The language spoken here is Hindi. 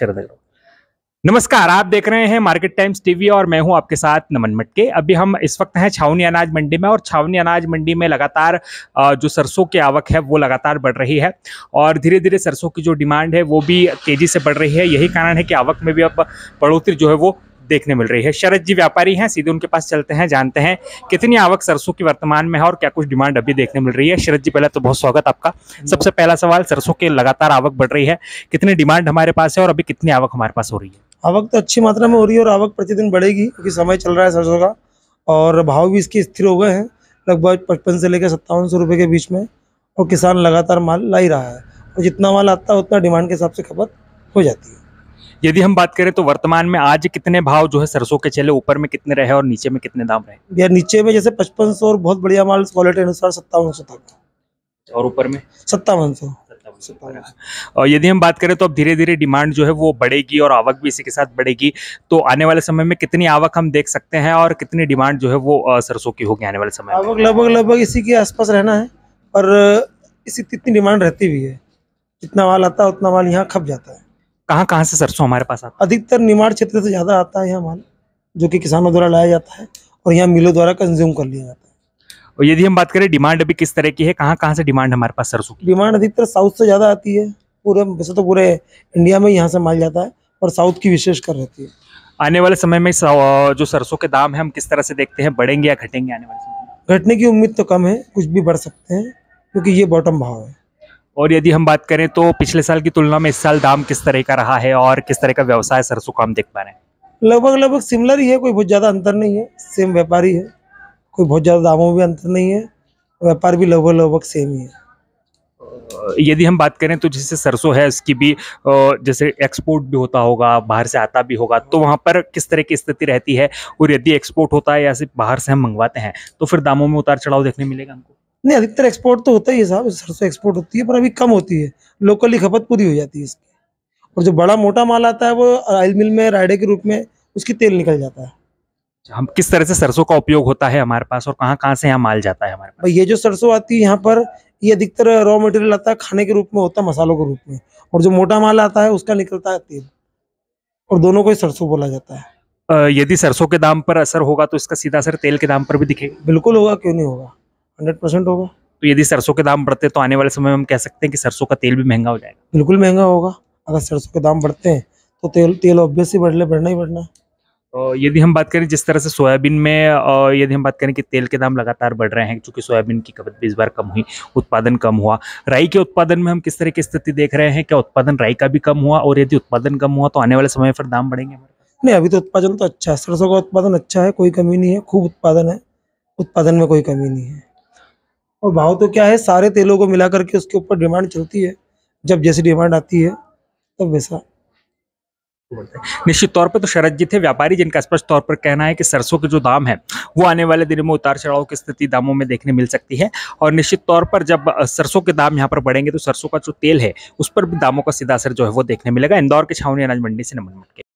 शरद अग्रवाल नमस्कार आप देख रहे हैं मार्केट टाइम्स टीवी और मैं हूं आपके साथ नमन मटके अभी हम इस वक्त हैं छावनी अनाज मंडी में और छावनी अनाज मंडी में लगातार जो सरसों की आवक है वो लगातार बढ़ रही है और धीरे धीरे सरसों की जो डिमांड है वो भी तेज़ी से बढ़ रही है यही कारण है कि आवक में भी अब बढ़ोतरी जो है वो देखने मिल रही है शरद जी व्यापारी हैं सीधे उनके पास चलते हैं जानते हैं कितनी आवक सरसों की वर्तमान में है और क्या कुछ डिमांड अभी देखने मिल रही है शरद जी पहले तो बहुत स्वागत आपका सबसे पहला सवाल सरसों की लगातार आवक बढ़ रही है कितनी डिमांड हमारे पास है और अभी कितनी आवक हमारे पास हो रही है आवक तो अच्छी मात्रा में हो रही है और आवक प्रतिदिन बढ़ेगी क्योंकि समय चल रहा है सरसों का और भाव भी इसके स्थिर हो गए हैं लगभग पचपन से लेकर सत्तावन सौ रुपये के बीच में और किसान लगातार माल ला ही रहा है और जितना माल आता है उतना डिमांड के हिसाब से खपत हो जाती है यदि हम बात करें तो वर्तमान में आज कितने भाव जो है सरसों के चले ऊपर में कितने रहे और नीचे में कितने दाम रहे यार नीचे में जैसे पचपन सौ और बहुत बढ़िया माल क्वालिटी अनुसार सत्तावन सौ तक और ऊपर में सत्तावन सौ और यदि हम बात करें तो अब धीरे धीरे डिमांड जो है वो बढ़ेगी और आवक भी इसी के साथ बढ़ेगी तो आने वाले समय में कितनी आवक हम देख सकते हैं और कितनी डिमांड जो है वो सरसों की होगी आने वाले समय आवक लगभग लगभग इसी के आसपास रहना है और इसी इतनी डिमांड रहती भी है जितना माल आता है उतना माल यहाँ खप जाता है कहाँ कहाँ से सरसों हमारे पास आता है अधिकतर निमाड़ क्षेत्र से ज़्यादा आता है यहाँ माल जो कि किसानों द्वारा लाया जाता है और यहाँ मिलों द्वारा कंज्यूम कर लिया जाता है और यदि हम बात करें डिमांड अभी किस तरह की है कहाँ कहाँ से डिमांड हमारे पास सरसों की डिमांड अधिकतर साउथ से ज़्यादा आती है पूरे वैसे तो पूरे इंडिया में यहाँ से माल जाता है और साउथ की विशेष कर रहती है आने वाले समय में जो सरसों के दाम है हम किस तरह से देखते हैं बढ़ेंगे या घटेंगे आने वाले समय में घटने की उम्मीद तो कम है कुछ भी बढ़ सकते हैं क्योंकि ये बॉटम भाव है और यदि हम बात करें तो पिछले साल की तुलना में इस साल दाम किस तरह का रहा है और किस तरह का व्यवसाय सरसों का हम देख पा रहे हैं लगभग लगभग सिमिलर ही है कोई बहुत ज़्यादा अंतर नहीं है सेम व्यापारी है कोई बहुत ज़्यादा दामों में भी अंतर नहीं है व्यापार भी लगभग लगभग सेम ही है यदि हम बात करें तो जैसे सरसों है इसकी भी जैसे एक्सपोर्ट भी होता होगा बाहर से आता भी होगा तो वहाँ पर किस तरह की स्थिति रहती है और यदि एक्सपोर्ट होता है या सिर्फ बाहर से हम मंगवाते हैं तो फिर दामों में उतार चढ़ाव देखने मिलेगा हमको नहीं अधिकतर एक्सपोर्ट तो होता ही है साहब सरसों एक्सपोर्ट होती है पर अभी कम होती है लोकली खपत पूरी हो जाती है इसकी और जो बड़ा मोटा माल आता है वो ऑयल मिल में रायडे के रूप में उसकी तेल निकल जाता है अच्छा, हम किस तरह से सरसों का उपयोग होता है हमारे पास और कहाँ कहाँ से यहाँ माल जाता है हमारे पास ये जो सरसों आती है यहाँ पर ये अधिकतर रॉ मटेरियल आता है खाने के रूप में होता है मसालों के रूप में और जो मोटा माल आता है उसका निकलता है तेल और दोनों को ही सरसों बोला जाता है यदि सरसों के दाम पर असर होगा तो इसका सीधा असर तेल के दाम पर भी दिखेगा बिल्कुल होगा क्यों नहीं होगा हंड्रेड परसेंट होगा तो यदि सरसों के दाम बढ़ते तो आने वाले समय में हम कह सकते हैं कि सरसों का तेल भी महंगा हो जाएगा बिल्कुल महंगा होगा अगर सरसों के दाम बढ़ते हैं तो तेल तेल ऑब्वियसली बढ़ने बढ़ना ही बढ़ना और तो यदि हम बात करें जिस तरह से सोयाबीन में यदि हम बात करें कि तेल के दाम लगातार बढ़ रहे हैं क्योंकि सोयाबीन की खपत भी इस बार कम हुई उत्पादन कम हुआ राई के उत्पादन में हम किस तरह की स्थिति देख रहे हैं क्या उत्पादन राई का भी कम हुआ और यदि उत्पादन कम हुआ तो आने वाले समय पर दाम बढ़ेंगे नहीं अभी तो उत्पादन तो अच्छा है सरसों का उत्पादन अच्छा है कोई कमी नहीं है खूब उत्पादन है उत्पादन में कोई कमी नहीं है और भाव तो क्या है सारे तेलों को मिला करके उसके ऊपर डिमांड चलती है जब जैसी डिमांड आती है तब वैसा निश्चित तौर पर तो शरद जी थे व्यापारी जिनका स्पष्ट तौर पर कहना है कि सरसों के जो दाम है वो आने वाले दिनों में उतार चढ़ाव की स्थिति दामों में देखने मिल सकती है और निश्चित तौर पर जब सरसों के दाम यहाँ पर बढ़ेंगे तो सरसों का जो तेल है उस पर भी दामों का सीधा असर जो है वो देखने मिलेगा इंदौर के छावनी अनाज मंडी से नमन मटके